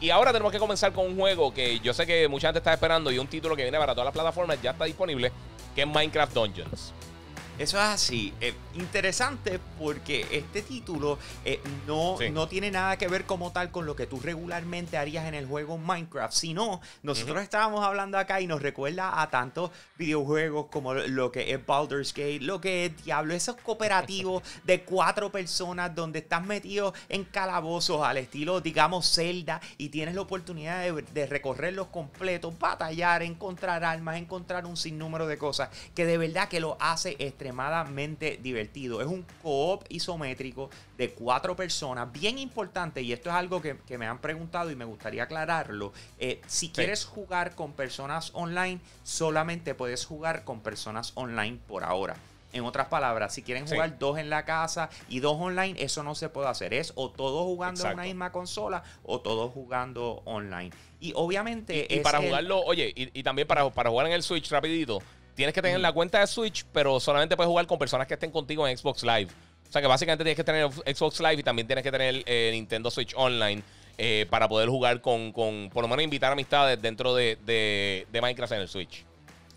Y ahora tenemos que comenzar con un juego que yo sé que mucha gente está esperando y un título que viene para todas las plataformas, ya está disponible, que es Minecraft Dungeons. Eso es así. Eh, interesante porque este título eh, no, no tiene nada que ver como tal con lo que tú regularmente harías en el juego Minecraft, sino nosotros estábamos hablando acá y nos recuerda a tantos videojuegos como lo que es Baldur's Gate, lo que es Diablo, esos cooperativos de cuatro personas donde estás metido en calabozos al estilo, digamos, Zelda y tienes la oportunidad de, recorrerlos completos, batallar, encontrar armas, encontrar un sinnúmero de cosas que de verdad que lo hace estresante extremadamente divertido. Es un co-op isométrico de cuatro personas, bien importante, y esto es algo que, me han preguntado y me gustaría aclararlo. Eh, si quieres jugar con personas online, solamente puedes jugar con personas online por ahora. En otras palabras, si quieren jugar dos en la casa y dos online, eso no se puede hacer. Es o todos jugando en una misma consola o todos jugando online. Y obviamente... Y, para jugarlo, oye, y, también para, para jugar en el Switch rapidito, tienes que tener la cuenta de Switch, pero solamente puedes jugar con personas que estén contigo en Xbox Live. O sea que básicamente tienes que tener Xbox Live y también tienes que tener eh, Nintendo Switch Online eh, para poder jugar con, por lo menos invitar amistades dentro de, de Minecraft en el Switch.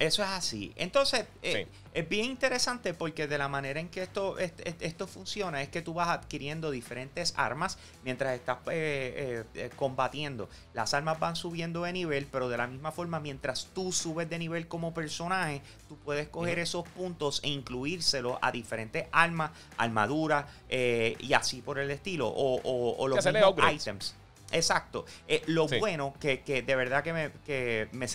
Eso es así. Entonces, eh, es bien interesante porque de la manera en que esto, esto funciona es que tú vas adquiriendo diferentes armas mientras estás eh, eh, combatiendo. Las armas van subiendo de nivel, pero de la misma forma, mientras tú subes de nivel como personaje, tú puedes coger esos puntos e incluírselos a diferentes armas, armaduras y así por el estilo. O, los mismos items. Exacto. lo bueno que, de verdad que me, que me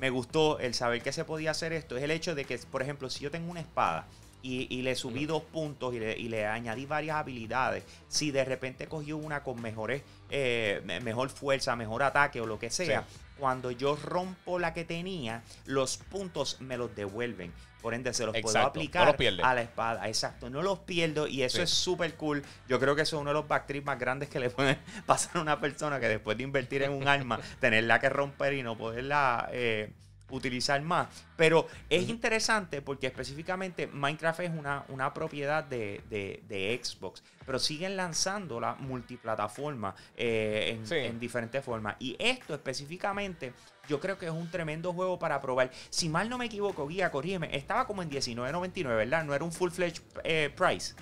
me gustó el saber que se podía hacer esto es el hecho de que, por ejemplo, si yo tengo una espada y, le subí dos puntos y le, añadí varias habilidades. Si de repente cogió una con mejores, eh, mejor fuerza, mejor ataque o lo que sea, cuando yo rompo la que tenía, los puntos me los devuelven. Por ende, se los puedo aplicar a la espada. Exacto, no los pierdo y eso es súper cool. Yo creo que eso es uno de los backtrips más grandes que le pueden pasar a una persona que después de invertir en un arma, tenerla que romper y no poderla... Eh, utilizar más. Pero es interesante porque específicamente Minecraft es una, una propiedad de, Xbox, pero siguen lanzando la multiplataforma eh, en, diferentes formas. Y esto específicamente yo creo que es un tremendo juego para probar. Si mal no me equivoco, guía, corrígeme, estaba como en 19.99, ¿verdad? No era un full-fledged eh, price.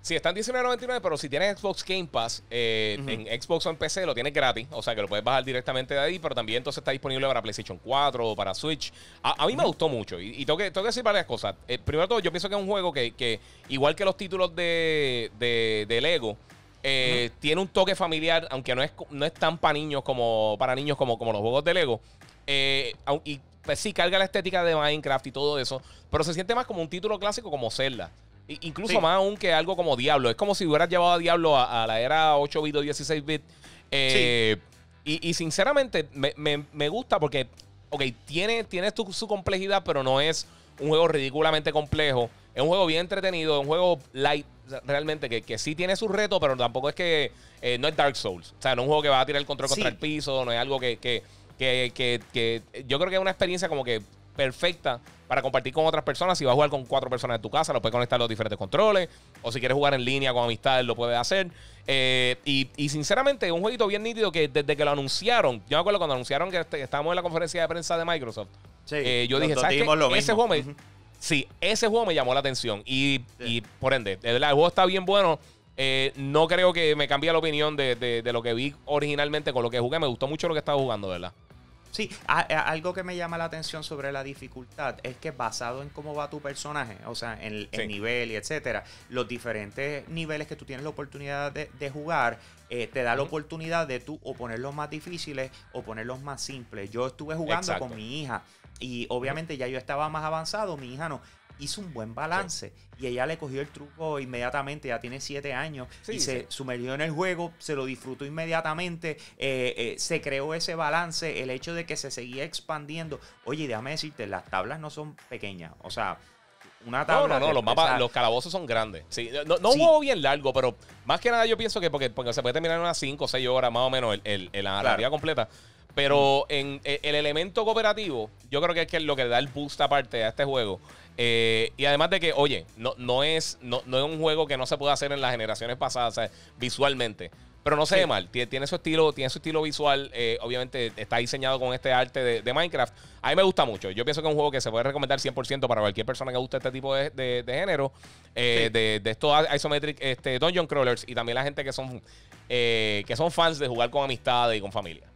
Sí, están en 19.99, pero si tienes Xbox Game Pass, eh, en Xbox o en PC lo tienes gratis. O sea que lo puedes bajar directamente de ahí, pero también entonces está disponible para PlayStation 4 o para Switch. A, mí me gustó mucho y, tengo, que, decir varias cosas. Eh, primero todo, yo pienso que es un juego que, igual que los títulos de, de, Lego, eh, tiene un toque familiar, aunque no es, no es tan para niños como, para niños como, como los juegos de Lego. y pues sí, carga la estética de Minecraft y todo eso, pero se siente más como un título clásico como Zelda. Incluso más aún que algo como Diablo. Es como si hubieras llevado a Diablo a, la era 8 bit o 16 bit. Eh, y, sinceramente me, gusta porque, ok, tiene, tiene su complejidad, pero no es un juego ridículamente complejo. Es un juego bien entretenido, es un juego light, realmente, que, sí tiene sus reto pero tampoco es que. Eh, no es Dark Souls. O sea, no es un juego que va a tirar el control contra el piso, no es algo que, que, que, que, yo creo que es una experiencia como que perfecta para compartir con otras personas. Si vas a jugar con cuatro personas en tu casa, lo puedes conectar a los diferentes controles. O si quieres jugar en línea con amistades, lo puedes hacer. Eh, y, sinceramente, es un jueguito bien nítido que desde que lo anunciaron, yo me acuerdo cuando anunciaron que este, estábamos en la conferencia de prensa de Microsoft, sí, eh, yo dije, ¿sabes Ese juego Sí, ese juego me llamó la atención. Y, por ende, el juego está bien bueno. Eh, no creo que me cambie la opinión de, de, lo que vi originalmente con lo que jugué. Me gustó mucho lo que estaba jugando, ¿verdad? Sí, algo que me llama la atención sobre la dificultad es que basado en cómo va tu personaje, o sea, en el, nivel y etcétera, los diferentes niveles que tú tienes la oportunidad de, jugar, eh, te da la oportunidad de tú o ponerlos más difíciles o ponerlos más simples. Yo estuve jugando con mi hija y obviamente ya yo estaba más avanzado, mi hija no hizo un buen balance y ella le cogió el truco inmediatamente, ya tiene siete años y se sumergió en el juego, se lo disfrutó inmediatamente, eh, eh, se creó ese balance, el hecho de que se seguía expandiendo. Oye, déjame decirte, las tablas no son pequeñas, o sea... Una tabla no, no, no, los mapas, los calabozos son grandes. Sí, no, no un juego bien largo, pero más que nada yo pienso que porque, porque se puede terminar en unas cinco o seis horas más o menos el, el, la vida completa. Pero en eh, el elemento cooperativo, yo creo que es, lo que le da el boost aparte a este juego. Eh, y además de que, oye, no, no, es, no, es un juego que no se puede hacer en las generaciones pasadas, visualmente. Pero no se ve mal, tiene, su estilo, tiene su estilo visual, eh, obviamente está diseñado con este arte de, Minecraft. A mí me gusta mucho, yo pienso que es un juego que se puede recomendar 100% para cualquier persona que guste este tipo de, género, de, estos isometric este, dungeon crawlers y también la gente que son, que son fans de jugar con amistades y con familia.